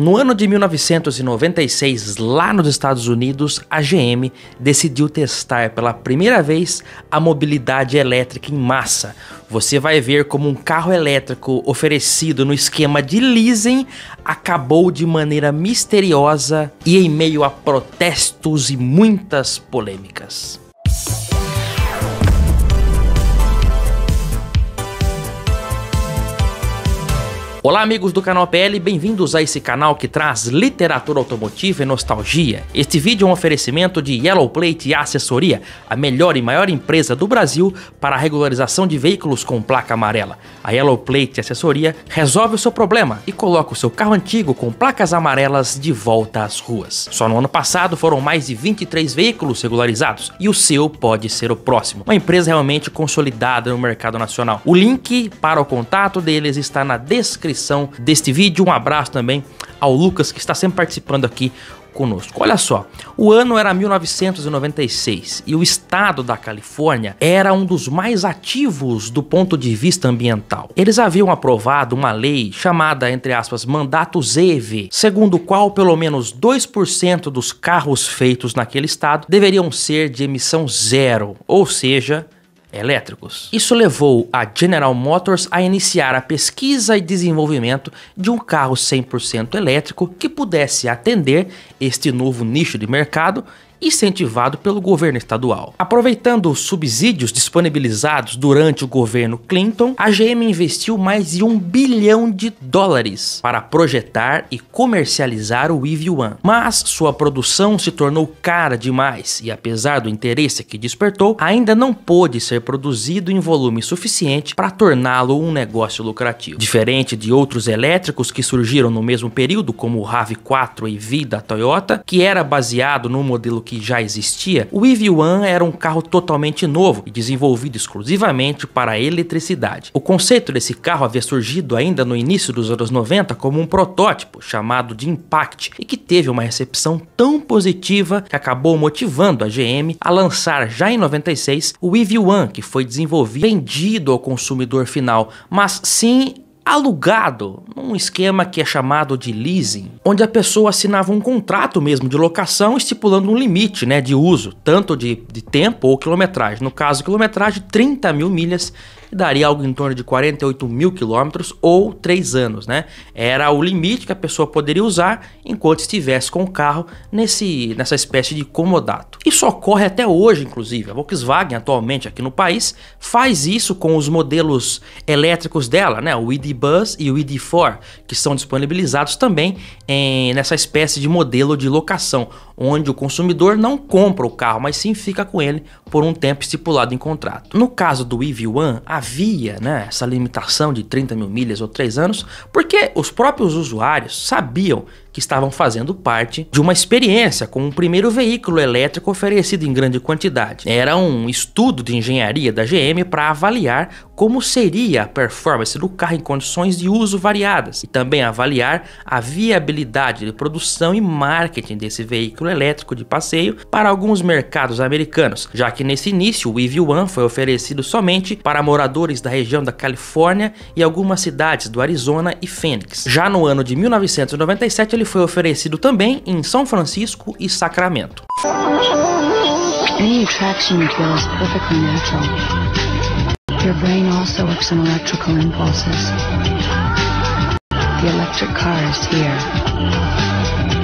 No ano de 1996, lá nos Estados Unidos, a GM decidiu testar pela primeira vez a mobilidade elétrica em massa. Você vai ver como um carro elétrico oferecido no esquema de leasing acabou de maneira misteriosa e em meio a protestos e muitas polêmicas. Olá, amigos do canal PL, bem-vindos a esse canal que traz literatura automotiva e nostalgia. Este vídeo é um oferecimento de Yellow Plate Assessoria, a melhor e maior empresa do Brasil para a regularização de veículos com placa amarela. A Yellow Plate Assessoria resolve o seu problema e coloca o seu carro antigo com placas amarelas de volta às ruas. Só no ano passado foram mais de 23 veículos regularizados e o seu pode ser o próximo. Uma empresa realmente consolidada no mercado nacional. O link para o contato deles está na descrição descrição deste vídeo. Um abraço também ao Lucas que está sempre participando aqui conosco. Olha só, o ano era 1996 e o estado da Califórnia era um dos mais ativos do ponto de vista ambiental. Eles haviam aprovado uma lei chamada, entre aspas, Mandato ZEV, segundo o qual pelo menos 2% dos carros feitos naquele estado deveriam ser de emissão zero, ou seja, elétricos. Isso levou a General Motors a iniciar a pesquisa e desenvolvimento de um carro 100% elétrico que pudesse atender este novo nicho de mercado incentivado pelo governo estadual. Aproveitando os subsídios disponibilizados durante o governo Clinton, a GM investiu mais de um bilhão de dólares para projetar e comercializar o EV1, mas sua produção se tornou cara demais e apesar do interesse que despertou, ainda não pôde ser produzido em volume suficiente para torná-lo um negócio lucrativo. Diferente de outros elétricos que surgiram no mesmo período, como o RAV4 V da Toyota, que era baseado no modelo que já existia, o EV1 era um carro totalmente novo e desenvolvido exclusivamente para a eletricidade. O conceito desse carro havia surgido ainda no início dos anos 90 como um protótipo chamado de Impact e que teve uma recepção tão positiva que acabou motivando a GM a lançar já em 96 o EV1, que foi desenvolvido vendido ao consumidor final, mas sim alugado, num esquema que é chamado de leasing, onde a pessoa assinava um contrato mesmo de locação estipulando um limite né, de uso, tanto de, de tempo ou quilometragem. No caso, quilometragem, 30 mil milhas daria algo em torno de 48 mil quilômetros ou 3 anos, né? Era o limite que a pessoa poderia usar enquanto estivesse com o carro nesse, nessa espécie de comodato. Isso ocorre até hoje, inclusive. A Volkswagen, atualmente aqui no país, faz isso com os modelos elétricos dela, né? O ID Bus e o ID4, que são disponibilizados também em, eh, nessa espécie de modelo de locação onde o consumidor não compra o carro, mas sim fica com ele por um tempo estipulado em contrato. No caso do EV1, havia né, essa limitação de 30 mil milhas ou 3 anos, porque os próprios usuários sabiam que estavam fazendo parte de uma experiência com o um primeiro veículo elétrico oferecido em grande quantidade. Era um estudo de engenharia da GM para avaliar como seria a performance do carro em condições de uso variadas e também avaliar a viabilidade de produção e marketing desse veículo elétrico de passeio para alguns mercados americanos, já que nesse início o EV1 foi oferecido somente para moradores da região da Califórnia e algumas cidades do Arizona e Phoenix. Já no ano de 1997 ele foi oferecido também em São Francisco e Sacramento. works The electric car is here.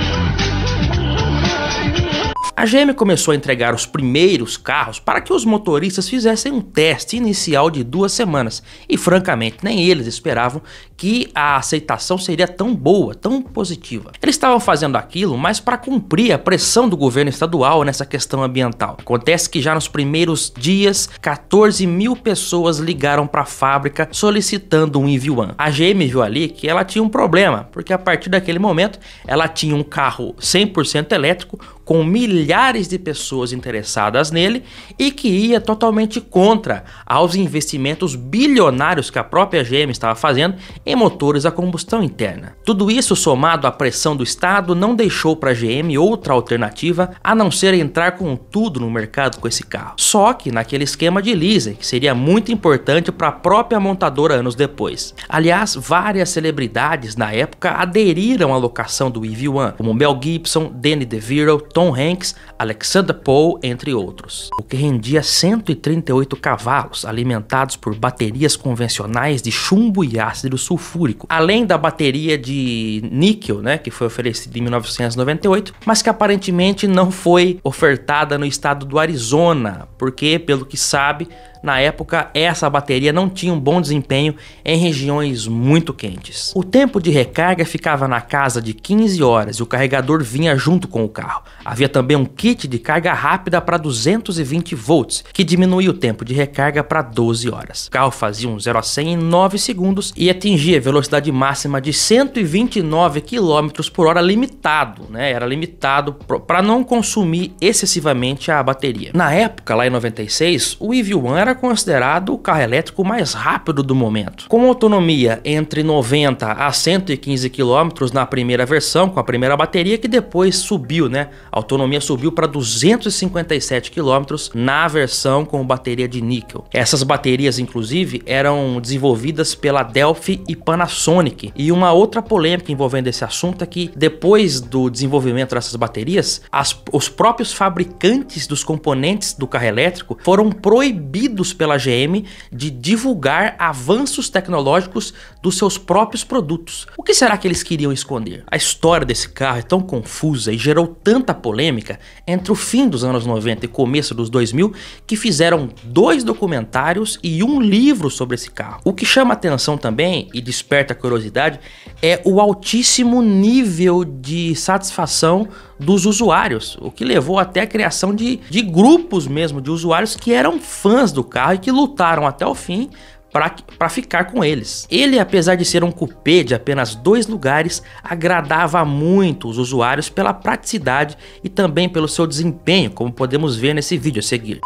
A GM começou a entregar os primeiros carros para que os motoristas fizessem um teste inicial de duas semanas e, francamente, nem eles esperavam que a aceitação seria tão boa, tão positiva. Eles estavam fazendo aquilo mas para cumprir a pressão do governo estadual nessa questão ambiental. Acontece que já nos primeiros dias, 14 mil pessoas ligaram para a fábrica solicitando um envio A GM viu ali que ela tinha um problema, porque a partir daquele momento ela tinha um carro 100% elétrico com milhares de pessoas interessadas nele e que ia totalmente contra aos investimentos bilionários que a própria GM estava fazendo em motores a combustão interna. Tudo isso somado à pressão do Estado não deixou para a GM outra alternativa a não ser entrar com tudo no mercado com esse carro. Só que naquele esquema de leasing, que seria muito importante para a própria montadora anos depois. Aliás, várias celebridades na época aderiram à locação do EV1, como Mel Gibson, Danny DeVito, Tom Hanks, Alexander Poe, entre outros, o que rendia 138 cavalos alimentados por baterias convencionais de chumbo e ácido sulfúrico, além da bateria de níquel, né, que foi oferecida em 1998, mas que aparentemente não foi ofertada no estado do Arizona, porque, pelo que sabe, na época, essa bateria não tinha um bom desempenho em regiões muito quentes. O tempo de recarga ficava na casa de 15 horas e o carregador vinha junto com o carro. Havia também um kit de carga rápida para 220 volts, que diminuía o tempo de recarga para 12 horas. O carro fazia um 0 a 100 em 9 segundos e atingia velocidade máxima de 129 km por hora limitado, né? Era limitado para não consumir excessivamente a bateria. Na época, lá em 96, o EV1 era era é considerado o carro elétrico mais rápido do momento. Com autonomia entre 90 a 115 km na primeira versão, com a primeira bateria, que depois subiu, né? A autonomia subiu para 257 km na versão com bateria de níquel. Essas baterias, inclusive, eram desenvolvidas pela Delphi e Panasonic. E uma outra polêmica envolvendo esse assunto é que depois do desenvolvimento dessas baterias, as, os próprios fabricantes dos componentes do carro elétrico foram proibidos pela GM de divulgar avanços tecnológicos dos seus próprios produtos. O que será que eles queriam esconder? A história desse carro é tão confusa e gerou tanta polêmica entre o fim dos anos 90 e começo dos 2000 que fizeram dois documentários e um livro sobre esse carro. O que chama atenção também e desperta curiosidade é o altíssimo nível de satisfação dos usuários, o que levou até a criação de, de grupos mesmo de usuários que eram fãs do carro e que lutaram até o fim para ficar com eles. Ele, apesar de ser um cupê de apenas dois lugares, agradava muito os usuários pela praticidade e também pelo seu desempenho, como podemos ver nesse vídeo a seguir.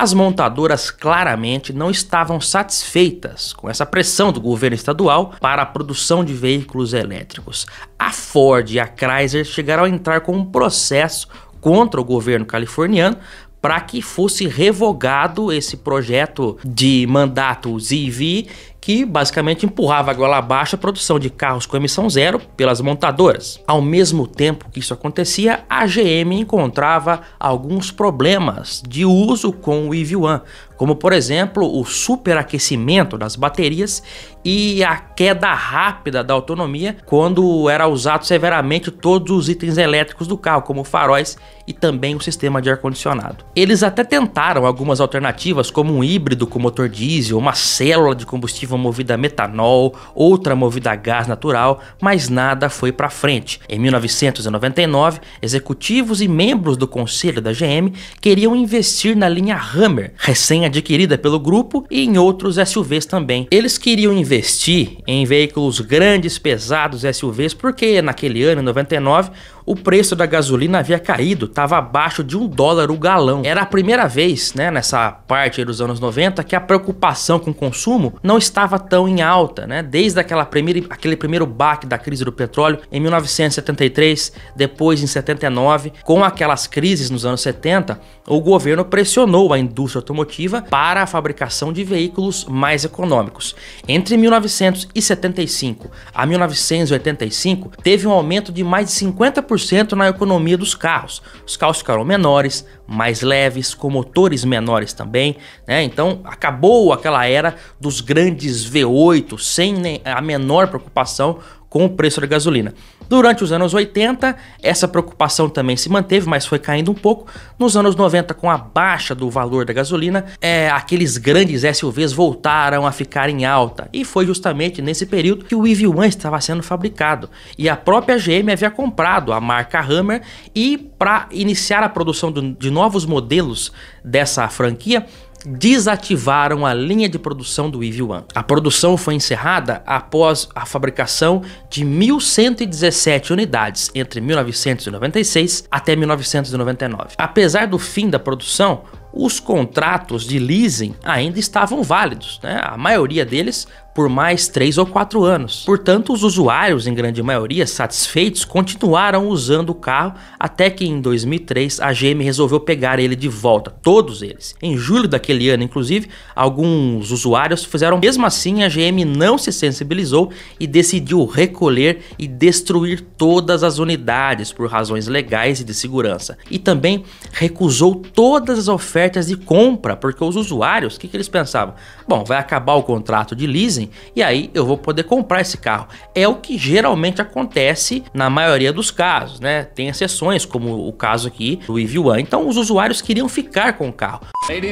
As montadoras claramente não estavam satisfeitas com essa pressão do governo estadual para a produção de veículos elétricos. A Ford e a Chrysler chegaram a entrar com um processo contra o governo californiano para que fosse revogado esse projeto de mandato ZEV que basicamente empurrava a goela abaixo a produção de carros com emissão zero pelas montadoras. Ao mesmo tempo que isso acontecia, a GM encontrava alguns problemas de uso com o EV1, como por exemplo o superaquecimento das baterias e a queda rápida da autonomia quando era usado severamente todos os itens elétricos do carro, como faróis e também o sistema de ar-condicionado. Eles até tentaram algumas alternativas, como um híbrido com motor diesel, uma célula de combustível movida a metanol, outra movida a gás natural, mas nada foi para frente. Em 1999, executivos e membros do conselho da GM queriam investir na linha Hammer, recém adquirida pelo grupo e em outros SUVs também. Eles queriam investir em veículos grandes, pesados, SUVs, porque naquele ano, em 99, o preço da gasolina havia caído, estava abaixo de um dólar o galão. Era a primeira vez, né, nessa parte dos anos 90, que a preocupação com o consumo não estava tão em alta, né? Desde aquela primeira, aquele primeiro baque da crise do petróleo em 1973, depois em 79, com aquelas crises nos anos 70, o governo pressionou a indústria automotiva para a fabricação de veículos mais econômicos. Entre 1975 a 1985, teve um aumento de mais de 50% 10% na economia dos carros. Os carros ficaram menores, mais leves, com motores menores também, né? Então acabou aquela era dos grandes V8 sem a menor preocupação com o preço da gasolina. Durante os anos 80, essa preocupação também se manteve, mas foi caindo um pouco. Nos anos 90, com a baixa do valor da gasolina, é, aqueles grandes SUVs voltaram a ficar em alta. E foi justamente nesse período que o EV1 estava sendo fabricado. E a própria GM havia comprado a marca Hammer e para iniciar a produção de novos modelos dessa franquia, desativaram a linha de produção do ev One. A produção foi encerrada após a fabricação de 1.117 unidades entre 1996 até 1999. Apesar do fim da produção, os contratos de leasing ainda estavam válidos, né? a maioria deles por mais três ou quatro anos. Portanto, os usuários, em grande maioria satisfeitos, continuaram usando o carro até que em 2003 a GM resolveu pegar ele de volta, todos eles. Em julho daquele ano, inclusive, alguns usuários fizeram mesmo assim, a GM não se sensibilizou e decidiu recolher e destruir todas as unidades por razões legais e de segurança. E também recusou todas as ofertas ofertas de compra, porque os usuários, o que, que eles pensavam? Bom, vai acabar o contrato de leasing e aí eu vou poder comprar esse carro. É o que geralmente acontece na maioria dos casos, né? Tem exceções, como o caso aqui do EV1. Então os usuários queriam ficar com o carro.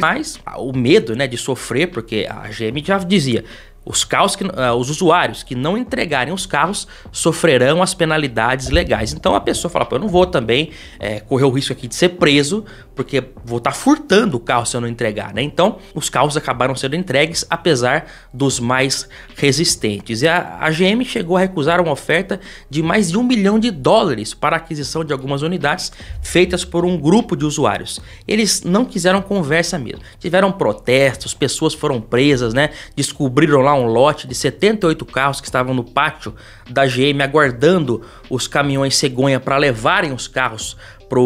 Mas o medo, né, de sofrer, porque a GM já dizia, os, carros que, uh, os usuários que não entregarem os carros sofrerão as penalidades legais. Então a pessoa fala, eu não vou também é, correr o risco aqui de ser preso, porque vou estar tá furtando o carro se eu não entregar, né? Então os carros acabaram sendo entregues, apesar dos mais resistentes. E a, a GM chegou a recusar uma oferta de mais de um milhão de dólares para a aquisição de algumas unidades feitas por um grupo de usuários. Eles não quiseram conversa mesmo. Tiveram protestos, pessoas foram presas, né? Descobriram lá um lote de 78 carros que estavam no pátio da GM aguardando os caminhões cegonha para levarem os carros para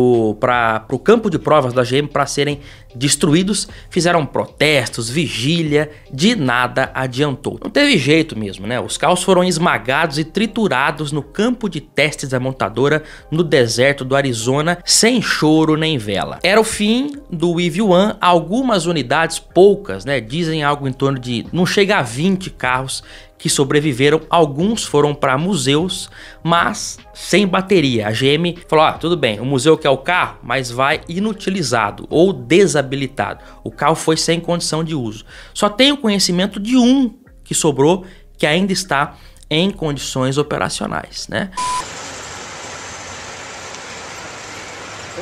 o campo de provas da GM para serem destruídos, fizeram protestos, vigília, de nada adiantou. Não teve jeito mesmo, né? Os carros foram esmagados e triturados no campo de testes da montadora no deserto do Arizona, sem choro nem vela. Era o fim do EV One, algumas unidades, poucas, né? Dizem algo em torno de não chega a 20 carros que sobreviveram, alguns foram para museus, mas sem bateria. A GM falou: ah, tudo bem, o museu quer o carro, mas vai inutilizado ou desabilitado. O carro foi sem condição de uso. Só tenho conhecimento de um que sobrou que ainda está em condições operacionais, né?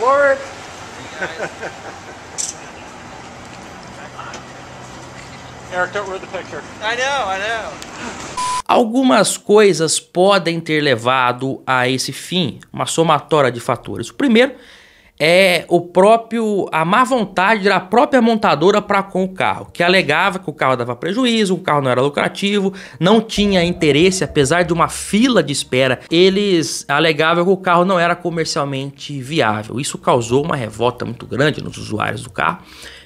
Lord. Eric, don't ruin the picture. I know, I know. Algumas coisas podem ter levado a esse fim, uma somatória de fatores. O primeiro é o próprio a má vontade da própria montadora para com o carro, que alegava que o carro dava prejuízo, o carro não era lucrativo, não tinha interesse, apesar de uma fila de espera. Eles alegavam que o carro não era comercialmente viável. Isso causou uma revolta muito grande nos usuários do carro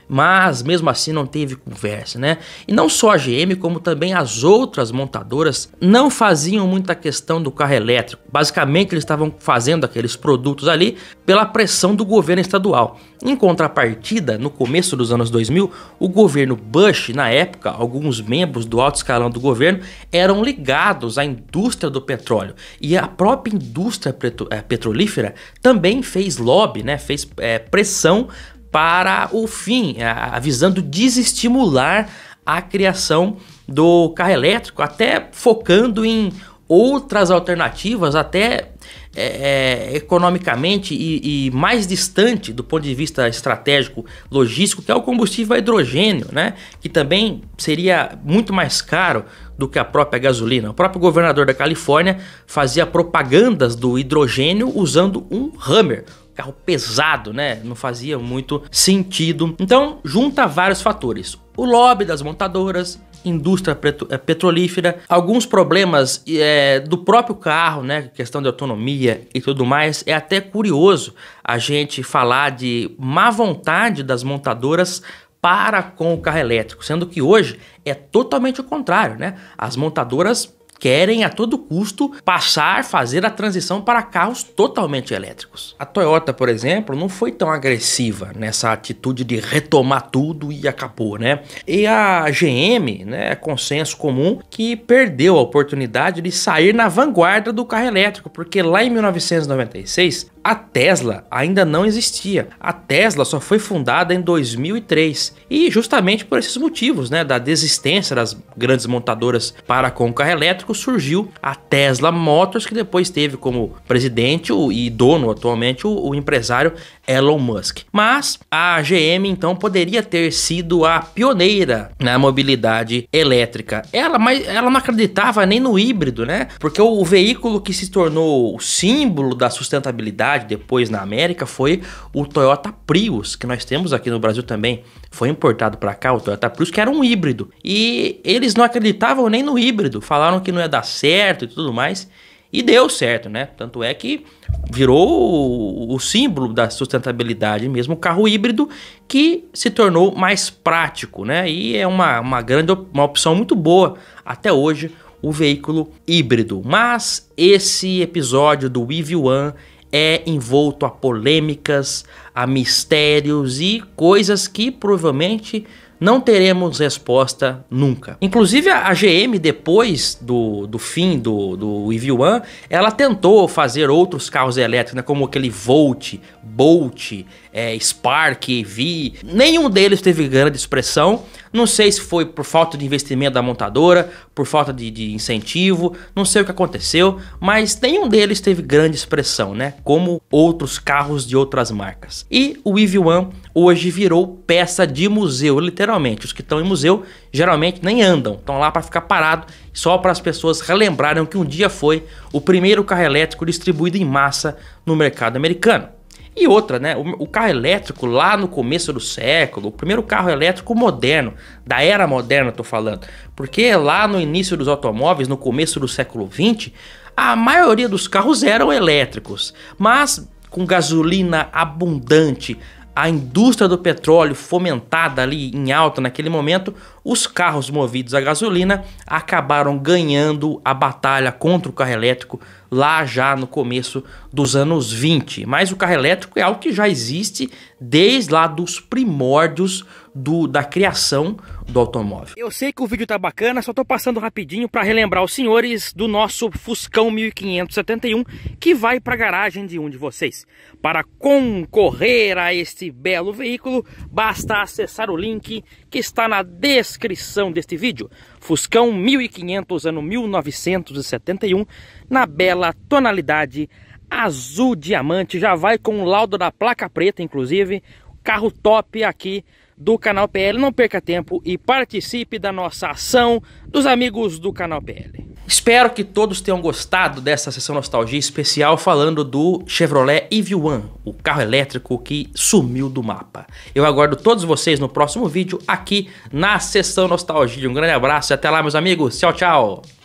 mas mesmo assim não teve conversa, né? E não só a GM, como também as outras montadoras não faziam muita questão do carro elétrico. Basicamente, eles estavam fazendo aqueles produtos ali pela pressão do governo estadual. Em contrapartida, no começo dos anos 2000, o governo Bush, na época, alguns membros do alto escalão do governo eram ligados à indústria do petróleo e a própria indústria é, petrolífera também fez lobby, né? Fez é, pressão para o fim, avisando desestimular a criação do carro elétrico, até focando em outras alternativas, até é, é, economicamente e, e, mais distante do ponto de vista estratégico logístico, que é o combustível a hidrogênio, né? que também seria muito mais caro do que a própria gasolina. O próprio governador da Califórnia fazia propagandas do hidrogênio usando um Hammer, carro pesado, né? Não fazia muito sentido. Então, junta vários fatores. O lobby das montadoras, indústria eh, petrolífera, alguns problemas é, do próprio carro, né? Questão de autonomia e tudo mais. É até curioso a gente falar de má vontade das montadoras para com o carro elétrico, sendo que hoje é totalmente o contrário, né? As montadoras querem a todo custo passar, fazer a transição para carros totalmente elétricos. A Toyota, por exemplo, não foi tão agressiva nessa atitude de retomar tudo e acabou, né? E a GM, né, é consenso comum que perdeu a oportunidade de sair na vanguarda do carro elétrico, porque lá em 1996 a Tesla ainda não existia. A Tesla só foi fundada em 2003 e justamente por esses motivos, né, da desistência das grandes montadoras para com o carro elétrico, surgiu a Tesla Motors, que depois teve como presidente e dono atualmente o, empresário Elon Musk. Mas a GM então poderia ter sido a pioneira na mobilidade elétrica. Ela, mas ela não acreditava nem no híbrido, né? Porque o, o veículo que se tornou o símbolo da sustentabilidade cidade, depois na América, foi o Toyota Prius, que nós temos aqui no Brasil também. Foi importado para cá o Toyota Prius, que era um híbrido. E eles não acreditavam nem no híbrido, falaram que não ia dar certo e tudo mais. E deu certo, né? Tanto é que virou o, o, símbolo da sustentabilidade mesmo, o carro híbrido, que se tornou mais prático, né? E é uma, uma grande uma opção muito boa até hoje o veículo híbrido. Mas esse episódio do EV One é envolto a polêmicas, a mistérios e coisas que provavelmente não teremos resposta nunca. Inclusive, a GM, depois do, do fim do, do EV1, ela tentou fazer outros carros elétricos, né, como aquele Volt, Bolt, é, Spark, Vi. Nenhum deles teve grande expressão. Não sei se foi por falta de investimento da montadora, por falta de, de, incentivo, não sei o que aconteceu, mas nenhum deles teve grande expressão, né? Como outros carros de outras marcas. E o EV1 hoje virou peça de museu, literalmente. Os que estão em museu geralmente nem andam, estão lá para ficar parado, só para as pessoas relembrarem que um dia foi o primeiro carro elétrico distribuído em massa no mercado americano. E outra, né? O, o, carro elétrico lá no começo do século, o primeiro carro elétrico moderno, da era moderna, tô falando. Porque lá no início dos automóveis, no começo do século 20, a maioria dos carros eram elétricos, mas com gasolina abundante, a indústria do petróleo fomentada ali em alta naquele momento, os carros movidos a gasolina acabaram ganhando a batalha contra o carro elétrico lá já no começo dos anos 20. Mas o carro elétrico é algo que já existe desde lá dos primórdios do, da criação do automóvel. Eu sei que o vídeo tá bacana, só tô passando rapidinho para relembrar os senhores do nosso Fuscão 1571 que vai para a garagem de um de vocês. Para concorrer a este belo veículo, basta acessar o link que está na descrição descrição deste vídeo. Fuscão 1500 ano 1971 na bela tonalidade azul diamante. Já vai com o laudo da placa preta, inclusive. Carro top aqui do canal PL. Não perca tempo e participe da nossa ação dos amigos do canal PL. Espero que todos tenham gostado dessa sessão nostalgia especial falando do Chevrolet EV 1 o carro elétrico que sumiu do mapa. Eu aguardo todos vocês no próximo vídeo aqui na sessão nostalgia. Um grande abraço e até lá, meus amigos. Tchau, tchau.